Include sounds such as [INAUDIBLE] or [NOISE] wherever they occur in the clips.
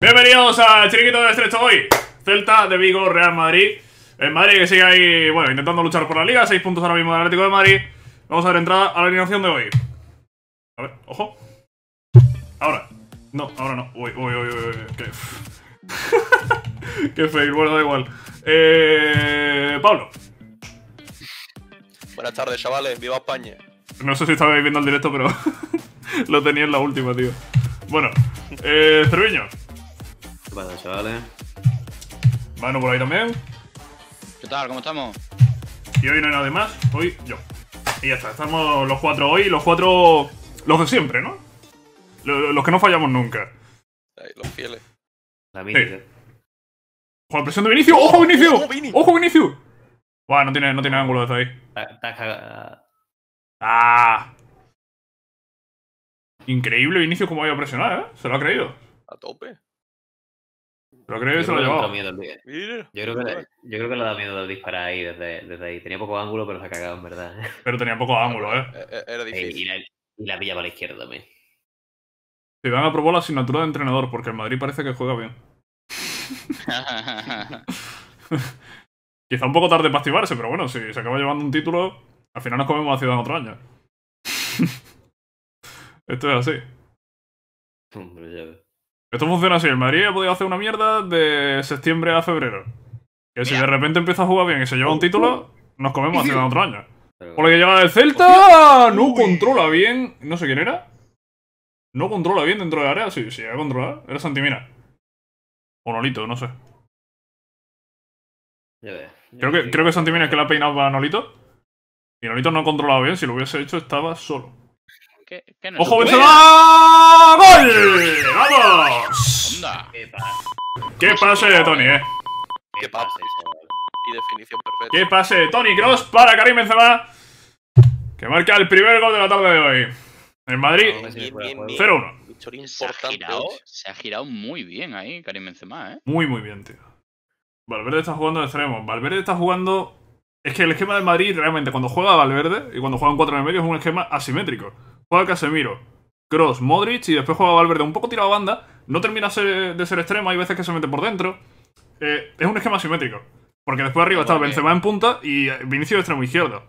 Bienvenidos a Chiquito de Estrecho hoy. Celta de Vigo, Real Madrid. En Madrid que sigue ahí, bueno, intentando luchar por la liga. 6 puntos ahora mismo del Atlético de Madrid. Vamos a ver, entrada a la alineación de hoy. A ver, ojo. Ahora. No, ahora no. Uy, uy, uy, uy. Qué, [LAUGHS] Qué fail. Bueno, da igual. Eh, Pablo. Buenas tardes, chavales. Viva España. No sé si estabais viendo el directo, pero [LAUGHS] lo tenía en la última, tío. Bueno, eh, Cerviño. ¿Qué pasa, chavales? Mano por ahí también. ¿Qué tal? ¿Cómo estamos? Y hoy no hay nadie más, hoy yo. Y ya está, estamos los cuatro hoy, los cuatro. los de siempre, ¿no? Los que no fallamos nunca. los fieles. La Con la ¿eh? presión de Vinicius. ¡Oh, ¡Ojo, Vinicius! ¡Ojo, Vinicius! ¡Ojo, Vinicius! Buah, no tiene, no tiene ángulo desde ahí. Ah, Increíble inicio como había presionado, ¿eh? Se lo ha creído. A tope. Se lo ha creído y se lo ha llevado. Yo creo, que le, ha dado miedo el disparar ahí desde, ahí. Tenía poco ángulo, pero se ha cagado, en verdad. [LAUGHS] Pero tenía poco ángulo, ¿eh? eh, eh era eh, difícil. Y la, y la pilla para la izquierda también. probar aprobó la asignatura de entrenador porque el Madrid parece que juega bien. [LAUGHS] Quizá un poco tarde para activarse, pero bueno, si se acaba llevando un título, al final nos comemos a Ciudad en otro año. [LAUGHS] Esto es así. Hombre, ya Esto funciona así. El María ha podido hacer una mierda de septiembre a febrero. Que si de repente empieza a jugar bien y se lleva un título, nos comemos hacia [LAUGHS] otro año. Por lo que llega el Celta, no controla bien. No sé quién era. No controla bien dentro de área. Sí, sí, ha controlado Era Santimina. O Nolito, no sé. Creo que, creo que Santimina es que la ha peinado a Nolito. Y Nolito no ha controlado bien. Si lo hubiese hecho, estaba solo. ¡Ojo, Benzema! ¡Gol! ¡Vamos! ¿Qué pase? de Tony, eh? ¿Qué pase? Y definición perfecta. ¿Qué pase de Tony Cross para Karim Benzema? Que marca el primer gol de la tarde de hoy. En Madrid, 0-1. Se ha, girado, se ha girado muy bien ahí Karim Benzema, ¿eh? Muy, muy bien, tío. Valverde está jugando de extremo. Valverde está jugando... Es que el esquema del Madrid, realmente, cuando juega Valverde y cuando juega en 4 en el medio, es un esquema asimétrico juega Casemiro, Cross, Modric y después juega Valverde. Un poco tirado a banda, no termina de ser extremo, hay veces que se mete por dentro. Eh, es un esquema simétrico. Porque después arriba está Benzema en punta y eh, Vinicius de extremo izquierdo.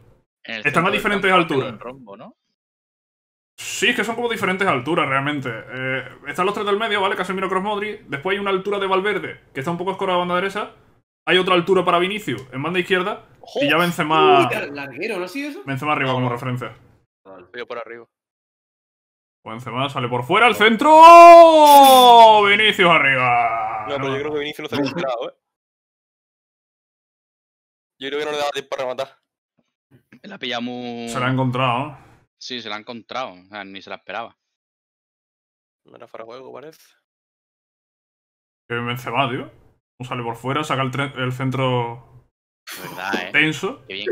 Están a diferentes alturas. Sí, es que son como diferentes alturas realmente. Eh, están los tres del medio, ¿vale? Casemiro, Cross, Modric. Después hay una altura de Valverde que está un poco escorada a banda derecha. Hay otra altura para Vinicius en banda izquierda. Y ya ¡Oh, Benzema... más. arriba como referencia. Por arriba. Buen Cebada sale por fuera, al centro. ¡Oh! Vinicius arriba. No, pero yo creo que Vinicius no se ha encontrado, ¿eh? Yo creo que no le daba tiempo para rematar. Me la pillamos. Se la ha encontrado. Sí, se la ha encontrado. ni se la esperaba. No era fuera juego, parece. Que Benzema, tío. sale por fuera, saca el, centro... centro. ¿Verdad, eh? Tenso. Qué bien,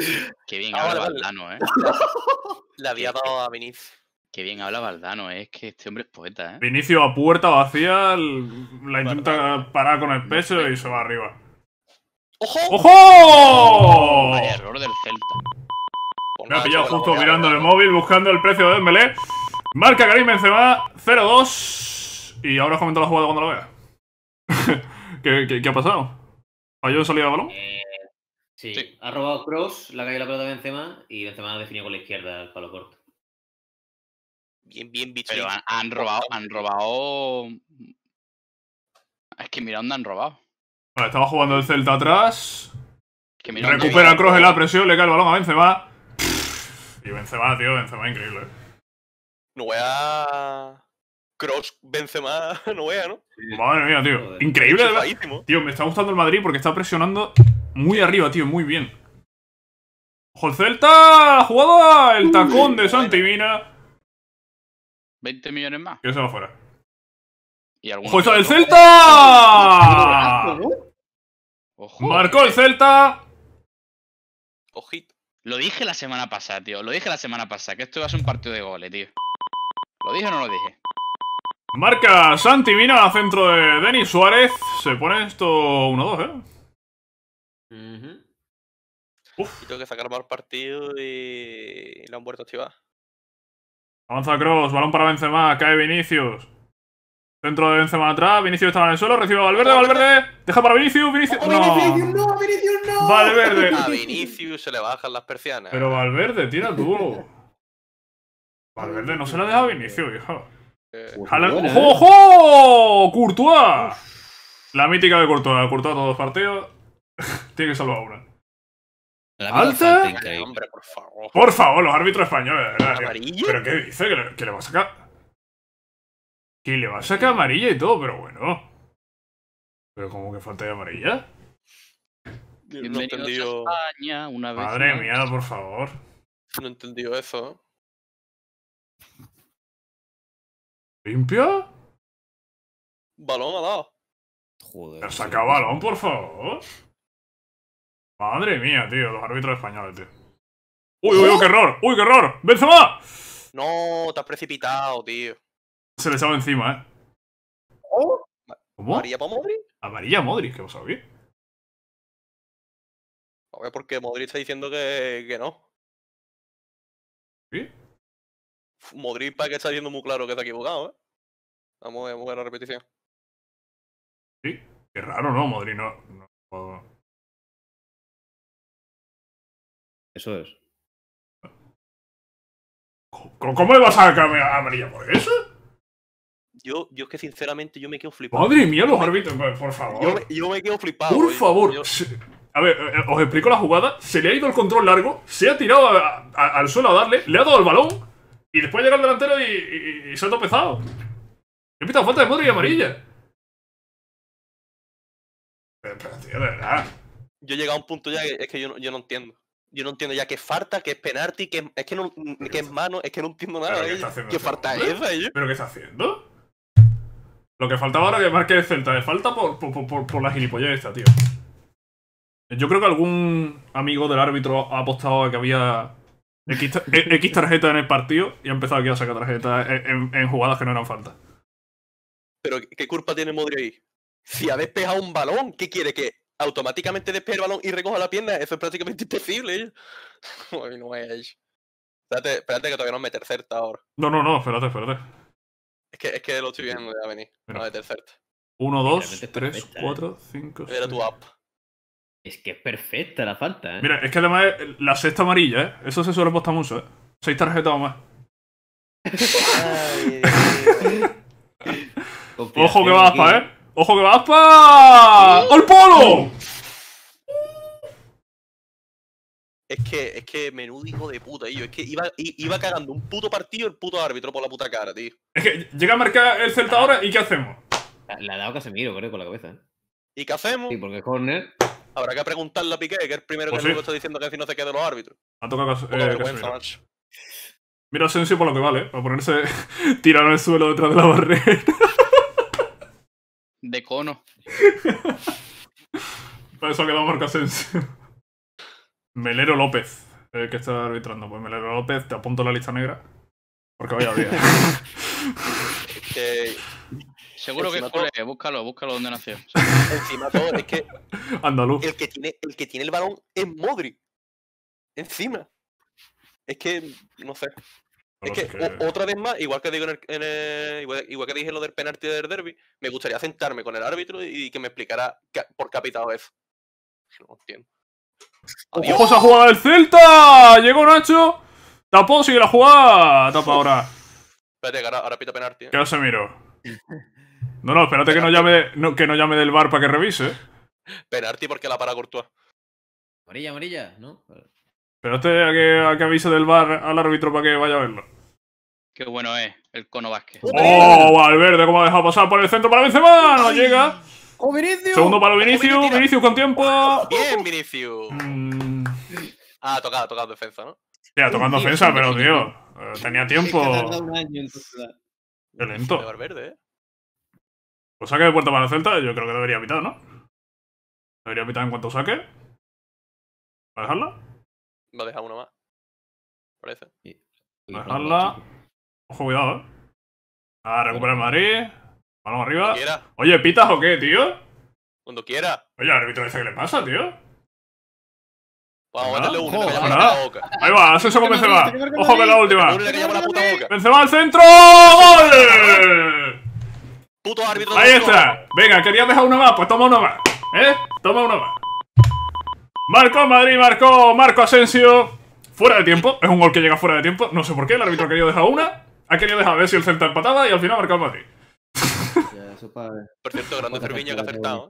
qué bien Ahora vale, eh. [LAUGHS] Le había dado a Vinicius. Qué bien habla Valdano, eh, es que este hombre es poeta. ¿eh? Vinicio a puerta vacía, la intenta parar con el peso y se va arriba. ¡Ojo! ¡Ojo! Oh, error del Celta. Me ha pillado justo mirando el móvil, buscando el precio de Dembélé. Marca Karim Benzema, 0-2. Y ahora os comento la jugada cuando lo vea. [LAUGHS] ¿Qué, ¿Qué, qué, ha pasado? ¿Ha salida a balón? Eh, sí. ha robado Cross, la caído la pelota de Benzema y Benzema definido con la izquierda el palo corto bien, bien Pero han, robado, han robado. Mm, es que mira dónde han robado. Bueno, estaba jugando el Celta atrás. que recupera Cross en la presión, le cae el balón a Benzema. Y Benzema, tío, Benzema increíble. No voy Cross Benzema más [LAUGHS] ¿no? Madre mía, tío. Increíble, Tío, me está gustando el Madrid porque está presionando muy arriba, tío, muy bien. ¡Ojo el Celta! ¡Jugada! El tacón de Mina. 20 millones más. ¿Quién se va fuera. Y ¡Ojo, el Celta! ¡Marcó el eh. Celta! Ojito. Lo dije la semana pasada, tío. Lo dije la semana pasada, que esto iba a ser un partido de goles, tío. ¿Lo dije o no lo dije? Marca Santi Mina al centro de Denis Suárez. Se pone esto 1-2, ¿eh? Y tengo que sacar más partido y... la lo han vuelto a activar. Avanza Cross, balón para Benzema, cae Vinicius. Centro de Benzema atrás, Vinicius estaba en el suelo, recibe a Valverde, Valverde, deja para Vinicius, Vinicius. no. Vinicius no, Vinicius no. Valverde. A Vinicius se le bajan las persianas. Pero Valverde, tira tú. Valverde no se la deja a Vinicius, hijo. Eh, ¡jojojo! Pues ¡Ojo! Eh. ¡Courtois! La mítica de Courtois. Courtois todos los partidos. [LAUGHS] Tiene que salvar una. Alta. por favor. los árbitros españoles, ¿Pero qué dice? ¿Que le, va a sacar? Que le va a sacar amarilla y todo, pero bueno. ¿Pero como que falta de amarilla? no una Madre mía, por favor. No he entendido eso. ¿Limpio? Balón ha dado. Joder. ha saca balón, por favor? Madre mía, tío, los árbitros españoles, tío. ¡Uy, uy, uy, qué error! ¡Uy, qué error! ¡Benzema! No, te has precipitado, tío. Se le echaba encima, ¿eh? ¿Cómo? ¿Amarilla para Modric? ¿Amarilla Modric? ¿Qué pasa aquí? A ver, porque Modric está diciendo que, que no. ¿Sí? Modric para que está diciendo muy claro que está equivocado, ¿eh? Vamos, a ver la repetición. Sí, qué raro, ¿no? Modri no... no... Eso es. ¿Cómo le vas a sacar amarilla por eso? Yo, yo es que sinceramente yo me quedo flipado. Madre mía, los árbitros, por favor. Yo, me, quedo flipado. Por eh. favor. A ver, eh, os explico la jugada. Se le ha ido el control largo, se ha tirado al suelo a darle, le ha dado el balón y después llega el delantero y, se ha topezado. He pitado falta de madre y amarilla. Pero, tío, Yo he llegado a un punto ya que es que yo no entiendo. Yo no entiendo ya qué falta, qué es penalti, qué es, es que, qué es mano, es que no entiendo nada. ¿Qué, falta es ¿Pero qué está haciendo? Lo que faltaba ahora que marque el Celta de falta por, la gilipollez tío. Yo creo que algún amigo del árbitro ha apostado a que había X, tarjetas eh, tarjeta en el partido y ha empezado aquí a sacar tarjetas en, jugadas que no eran faltas. Pero, ¿qué culpa tiene Modri ahí? Si ha despejado un balón, ¿qué quiere? ¿Que automáticamente despeje el balón y recojo la pierna, eso es prácticamente [LAUGHS] imposible. Uy, [LAUGHS] no es. Espérate, espérate que todavía no me tercerta ahora. No, no, no, espérate, espérate. Es que, es que lo estoy viendo ya venir. No me tercerta. uno dos tres ¿eh? cuatro cinco Era tu app. Es que es perfecta la falta, ¿eh? Mira, es que además es eh, la sexta amarilla, ¿eh? Eso se suele apostar mucho, ¿eh? Seis tarjetas o más. [LAUGHS] Ojo que va, ¿eh? ¡Ojo que vas para ¡Al polo! Es que, es que menudo hijo de puta, tío. Es que iba, iba cagando un puto partido el puto árbitro por la puta cara, tío. Es que llega a marcar el Celta ahora y ¿qué hacemos? La ha dado miro, creo, con la cabeza. ¿eh? ¿Y qué hacemos? Sí, porque es corner. Habrá que preguntarle a Piqué, que es el primero que pues sí. está diciendo que así no se quede los árbitros. Ha tocado eh, Mira Asensio por lo que vale, para ponerse tirado en el suelo detrás de la barrera de cono. [LAUGHS] Por eso quedó por Casense. Melero López, el que está arbitrando. Pues Melero López, te apunto la lista negra. Porque vaya día. [LAUGHS] Seguro que es búscalo, búscalo donde nació. [LAUGHS] Encima todo, es que. Andaluz. El que tiene el, que tiene el balón es Modri. Encima. Es que, no sé. Es que, otra vez más, igual que digo en igual, que dije lo del penalti del derby, me gustaría sentarme con el árbitro y, que me explicara por qué ha pitado eso. No ¡Ojo a jugada del Celta! Llegó Nacho. Tapó, sigue la jugada. Tapa ahora. Espérate, ahora, pita penalti. Eh. ¿Qué hace miro. No, no, espérate que no, llame, que no llame del bar para que revise. Penalti porque la para Courtois. Amarilla, amarilla, ¿no? Pero a que, a que avise del bar al árbitro para que vaya a verlo. Qué bueno es el Cono Vázquez. ¡Oh, oh Valverde! ¿Cómo ha dejado pasar por el centro para Benzema? ¡No llega! ¡Oh, Vinicius! Segundo para oh, Vinicius. Vinicius con tiempo. Oh. Bien, Vinicius. Mm. Ah, tocado, tocado defensa, ¿no? Ya, tocando defensa, pero tío, tenía tiempo. Qué lento. Pues saque de puerta para el Celta, yo creo que debería pitar, ¿no? Debería pitar en cuanto saque. ¿Para dejarla? va a dejar uno más. Parece. Y... Dejarla. Ojo, cuidado, eh. A recuperar el Madrid. arriba. Oye, ¿pitas o qué, tío? Cuando quiera. Oye, al árbitro dice que le pasa, tío. Vamos, darle uno, que boca. Ahí va, ascenso eso con Benzema. Ojo que la última. Benzema al centro. ¡Gol! Puto árbitro. Ahí está. Venga, querías dejar uno más, pues toma uno más. ¿Eh? Toma uno más. Marcó Madrid, marcó Marco Asensio. Fuera de tiempo, es un gol que llega fuera de tiempo. No sé por qué, el árbitro ha querido dejar una. Ha querido dejar a ver si el Celta empataba y al final ha marcado Madrid. Ya, eso para... Por cierto, grande Cerviño que ha acertado. ¿eh?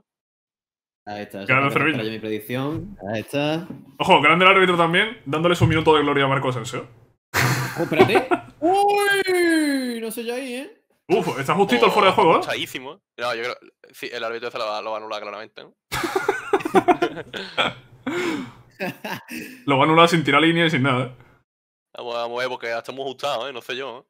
Ahí está. Grande Cerviño. mi predicción. Ahí está. Ojo, grande el árbitro también, dándole su minuto de gloria a Marco Asensio. Oh, espérate. [LAUGHS] ¡Uy! No sé yo ahí, ¿eh? Uf, está justito el fuera de juego, ¿eh? No, yo creo. el árbitro se lo va, lo a anular claramente, ¿no? [LAUGHS] Lo va a anular sin tirar línea y sin nada. Vamos, a mover porque ya estamos ajustados, ¿eh? No sé yo, ¿eh?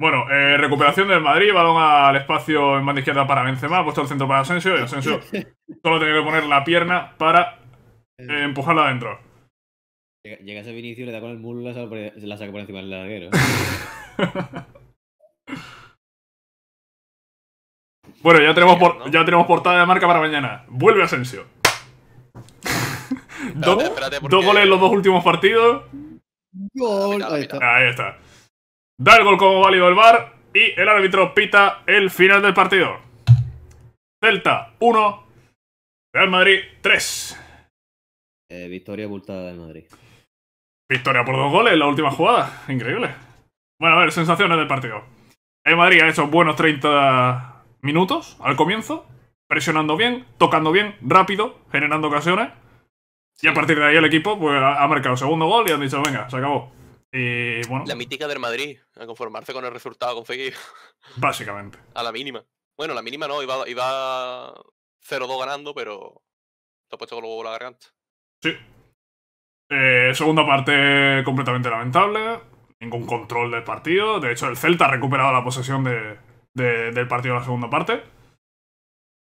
Bueno, eh, recuperación del Madrid, balón al espacio en banda izquierda para Benzema, puesto el centro para Asensio y Asensio [LAUGHS] solo tiene que poner la pierna para empujarla adentro. Llega ese Vinicius, le da con el muslo la, la saca por encima del larguero. [LAUGHS] bueno, ya tenemos, ya tenemos portada de marca para mañana. Vuelve Asensio. Dos goles en los dos últimos partidos. Gol. Ahí está. Da el gol como válido el bar y el árbitro pita el final del partido. Celta 1, Real Madrid 3. Eh, victoria ocultada de Madrid. Victoria por dos goles en la última jugada. Increíble. Bueno, a ver, sensaciones del partido. El Madrid ha hecho buenos 30 minutos al comienzo, presionando bien, tocando bien, rápido, generando ocasiones. Y a partir de ahí el equipo pues, ha marcado segundo gol y han dicho, venga, se acabó. Y, bueno, la mítica del Madrid, a conformarse con el resultado conseguido. [LAUGHS] Básicamente. a la mínima. Bueno, la mínima no, iba, iba 0-2 ganando, pero se ha puesto con luego la garganta. Sí. Eh, segunda parte completamente lamentable. Ningún control del partido. De hecho, el Celta ha recuperado la posesión del partido de la segunda parte.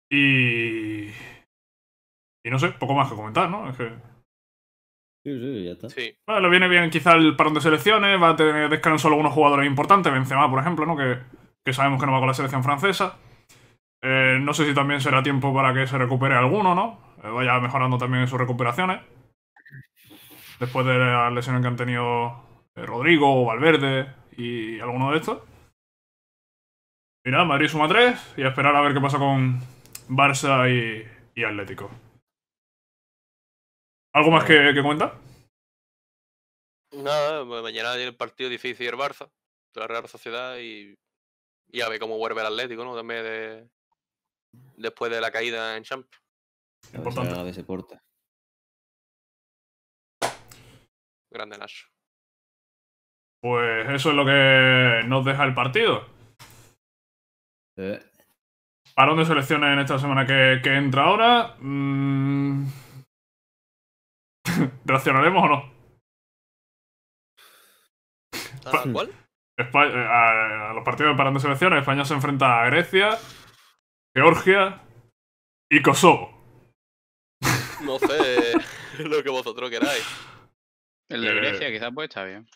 Y no sé, poco más que comentar, ¿no? Es que... Sí, sí, ya está. Bueno, le viene bien quizá el parón de selecciones, va a tener descanso algunos jugadores importantes, Benzema, por ejemplo, ¿no? Que, sabemos que no va con la selección francesa. Eh, no sé si también será tiempo para que se recupere alguno, ¿no? Eh, vaya mejorando también sus recuperaciones. Después de las lesiones que han tenido eh, Rodrigo, o Valverde y alguno de estos. Y nada, Madrid suma 3 y esperar a ver qué pasa con Barça y Atlético. ¿Algo más que, cuenta? Nada, mañana el partido difícil el Barça, la Real Sociedad y, ya a ver cómo vuelve el Atlético, ¿no? También de, después de la caída en Champions. Importante. A se porta. Grande Nacho. Pues eso es lo que nos deja el partido. Eh. dónde de selecciones en esta semana que, entra ahora. mmm [LAUGHS] ¿Reaccionaremos o no? ¿A cuál? Eh, a, los partidos de parando selecciones, España se enfrenta a Grecia, Georgia y Kosovo. [LAUGHS] No sé [LAUGHS] lo que vosotros queráis. El de eh, Grecia quizás pues estar bien.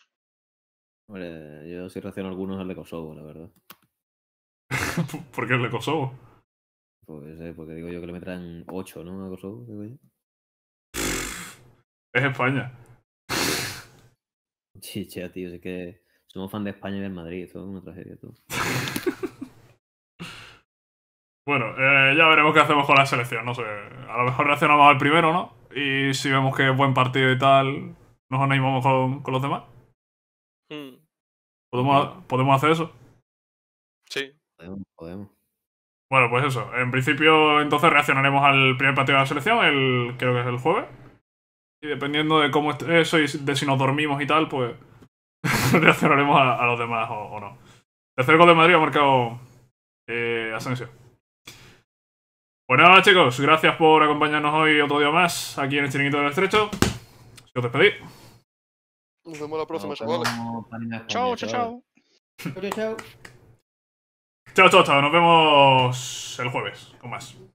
Hombre, yo sí reacciono algunos al de Kosovo, la verdad. ¿Por qué el de Kosovo? Pues eh, porque digo yo que le metrán 8, ¿no? A Kosovo, digo es España. Chicha, tío, sé que somos fan de España y del Madrid, es una tragedia, todo. [LAUGHS] bueno, eh, ya veremos qué hacemos con la selección, no sé. A lo mejor reaccionamos al primero, ¿no? Y si vemos que es buen partido y tal, nos animamos con, con los demás. Hmm. ¿Podemos, ¿Podemos hacer eso? Sí. Podemos, podemos. Bueno, pues eso. En principio, entonces reaccionaremos al primer partido de la selección, el, creo que es el jueves. Y dependiendo de cómo eso y de si nos dormimos y tal, pues reaccionaremos [LAUGHS] a, los demás o, no. El tercer de Madrid ha marcado eh, Asensio. Pues nada, chicos, gracias por acompañarnos hoy otro día más aquí en el Chiringuito del Estrecho. Si os despedí. Nos vemos la próxima, chavales. Chao, chao, chao. Chao, chao, chao. Nos vemos el jueves con más.